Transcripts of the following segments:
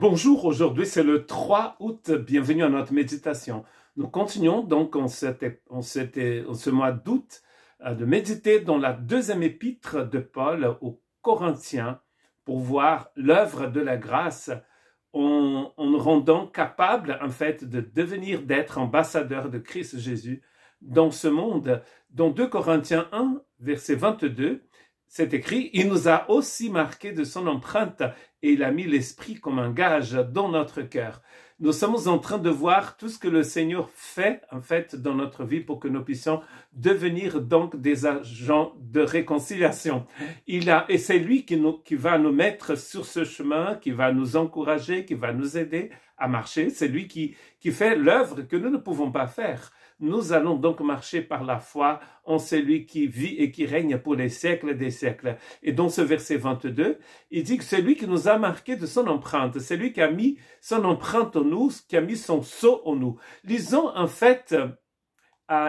Bonjour, aujourd'hui c'est le 3 août, bienvenue à notre méditation. Nous continuons donc en, ce mois d'août euh, de méditer dans la deuxième épître de Paul aux Corinthiens pour voir l'œuvre de la grâce en, en, nous rendant capable en fait de devenir, d'être ambassadeur de Christ Jésus dans ce monde. Dans 2 Corinthiens 1, verset 22, c'est écrit, il nous a aussi marqué de son empreinte et il a mis l'esprit comme un gage dans notre cœur. Nous sommes en train de voir tout ce que le Seigneur fait, en fait, dans notre vie pour que nous puissions devenir donc des agents de réconciliation. Il a, et c'est lui qui, va nous mettre sur ce chemin, qui va nous encourager, qui va nous aider à marcher. C'est lui qui, qui fait l'œuvre que nous ne pouvons pas faire. Nous allons donc marcher par la foi en celui qui vit et qui règne pour les siècles des siècles. Et dans ce verset 22, il dit que celui qui nous a marqué de son empreinte, celui qui a mis son empreinte en nous, qui a mis son sceau en nous. Lisons en fait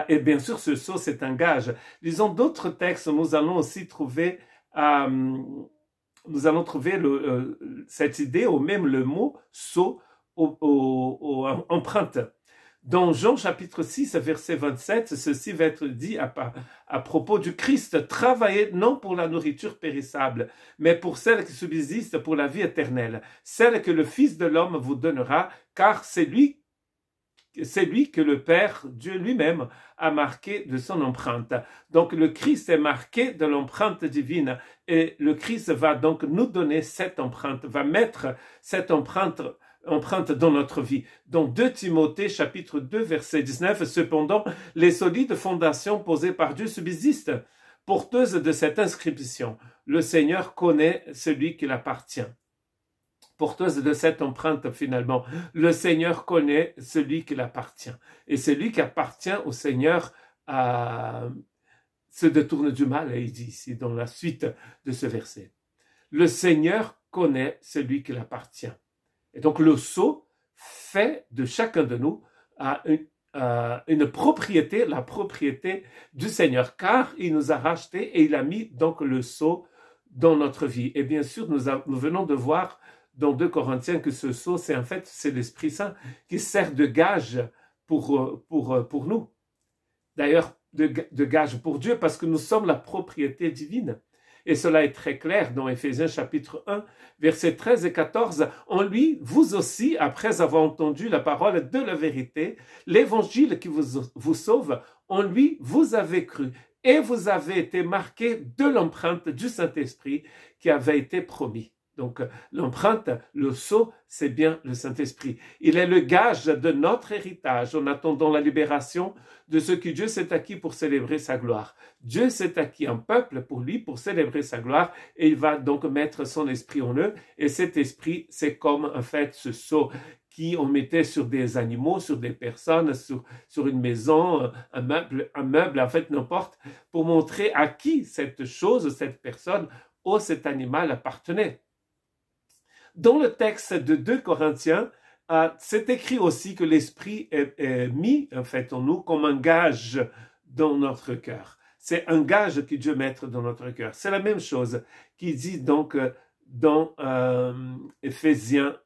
et bien sûr, ce sceau, c'est un gage. Lisons d'autres textes. Nous allons aussi trouver, euh, nous allons trouver euh, cette idée ou même le mot sceau ou empreinte. Dans Jean chapitre 6, verset 27, ceci va être dit à, à, propos du Christ, travaillez non pour la nourriture périssable, mais pour celle qui subsiste pour la vie éternelle, celle que le Fils de l'homme vous donnera, car c'est lui, c'est lui que le Père, Dieu lui-même, a marqué de son empreinte. Donc le Christ est marqué de l'empreinte divine et le Christ va donc nous donner cette empreinte, va mettre cette empreinte empreinte dans notre vie. Dans 2 Timothée chapitre 2 verset 19, cependant, les solides fondations posées par Dieu subsistent, porteuses de cette inscription. Le Seigneur connaît celui qui l'appartient. Porteuse de cette empreinte finalement. Le Seigneur connaît celui qui l'appartient. Et celui qui appartient au Seigneur se détourne du mal, il dit ici dans la suite de ce verset. Le Seigneur connaît celui qui l'appartient. Et donc le sceau fait de chacun de nous euh, une, propriété, la propriété du Seigneur, car il nous a rachetés et il a mis donc le sceau dans notre vie. Et bien sûr, nous, venons de voir dans 2 Corinthiens que ce sceau, c'est en fait c'est l'Esprit Saint qui sert de gage pour, euh, pour, euh, pour nous. D'ailleurs, de gage pour Dieu parce que nous sommes la propriété divine. Et cela est très clair dans Éphésiens chapitre 1, versets 13 et 14. En lui, vous aussi, après avoir entendu la parole de la vérité, l'évangile qui vous, vous sauve, en lui, vous avez cru et vous avez été marqués de l'empreinte du Saint-Esprit qui avait été promis. Donc euh, l'empreinte, le sceau, c'est bien le Saint-Esprit. Il est le gage de notre héritage en attendant la libération de ce que Dieu s'est acquis pour célébrer sa gloire. Dieu s'est acquis un peuple pour lui, pour célébrer sa gloire, et il va donc mettre son esprit en eux. Et cet esprit, c'est comme en fait ce sceau qui on mettait sur des animaux, sur des personnes, sur, sur une maison, un meuble, un meuble, en fait n'importe, pour montrer à qui cette chose, cette personne ou cet animal appartenait. Dans le texte de 2 Corinthiens, euh, c'est écrit aussi que l'Esprit est, mis, en fait, en nous comme un gage dans notre cœur. C'est un gage que Dieu met dans notre cœur. C'est la même chose qui dit donc euh, dans euh, Éphésiens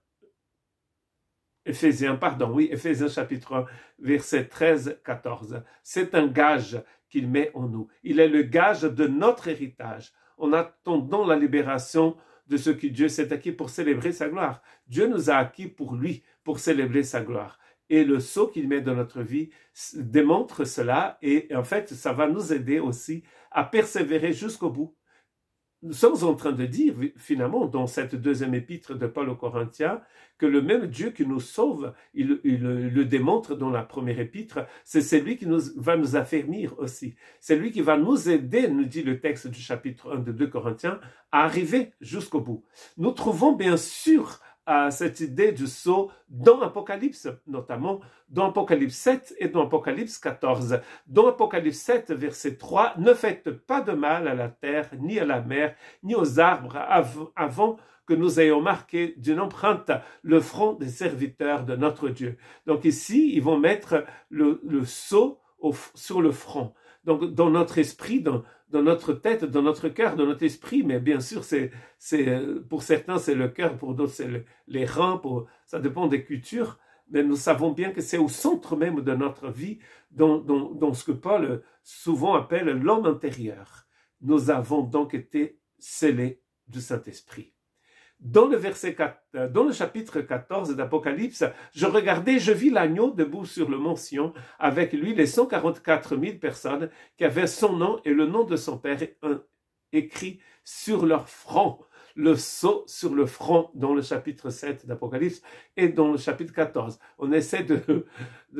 pardon, oui, Ephésiens chapitre 1, verset 13-14. C'est un gage qu'il met en nous. Il est le gage de notre héritage en attendant la libération de ce que Dieu s'est acquis pour célébrer sa gloire. Dieu nous a acquis pour lui, pour célébrer sa gloire. Et le saut qu'il met dans notre vie démontre cela et en fait, ça va nous aider aussi à persévérer jusqu'au bout nous sommes en train de dire, finalement, dans cette deuxième épître de Paul aux Corinthiens, que le même Dieu qui nous sauve, il, le démontre dans la première épître, c'est celui qui va nous affermir aussi. C'est lui qui va nous aider, nous dit le texte du chapitre 1 de 2 Corinthiens, à arriver jusqu'au bout. Nous trouvons bien sûr à cette idée du sceau dans Apocalypse, notamment dans Apocalypse 7 et dans Apocalypse 14. Dans Apocalypse 7, verset 3, ne faites pas de mal à la terre, ni à la mer, ni aux arbres avant que nous ayons marqué d'une empreinte le front des serviteurs de notre Dieu. Donc ici, ils vont mettre le, sceau sur le front. Donc dans notre esprit, dans, dans notre tête, dans notre cœur, dans notre esprit, mais bien sûr, c'est, euh, pour certains, c'est le cœur, pour d'autres, c'est les reins, pour, ça dépend des cultures, mais nous savons bien que c'est au centre même de notre vie, dans, dans ce que Paul euh, souvent appelle l'homme intérieur. Nous avons donc été scellés du Saint-Esprit dans le, verset 4, euh, dans le chapitre 14 d'Apocalypse, je regardais, je vis l'agneau debout sur le mont Sion, avec lui les 144 000 personnes qui avaient son nom et le nom de son père écrit sur leur front le sceau sur le front dans le chapitre 7 d'Apocalypse et dans le chapitre 14. On essaie de,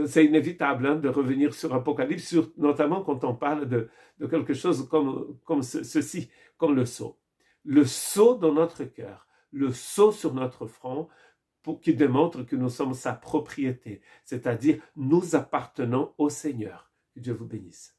c'est inévitable hein, de revenir sur Apocalypse, notamment quand on parle de, quelque chose comme, comme ceci, comme le sceau. Le sceau dans notre cœur le sceau sur notre front qui démontre que nous sommes sa propriété, c'est-à-dire nous appartenons au Seigneur. Que Dieu vous bénisse.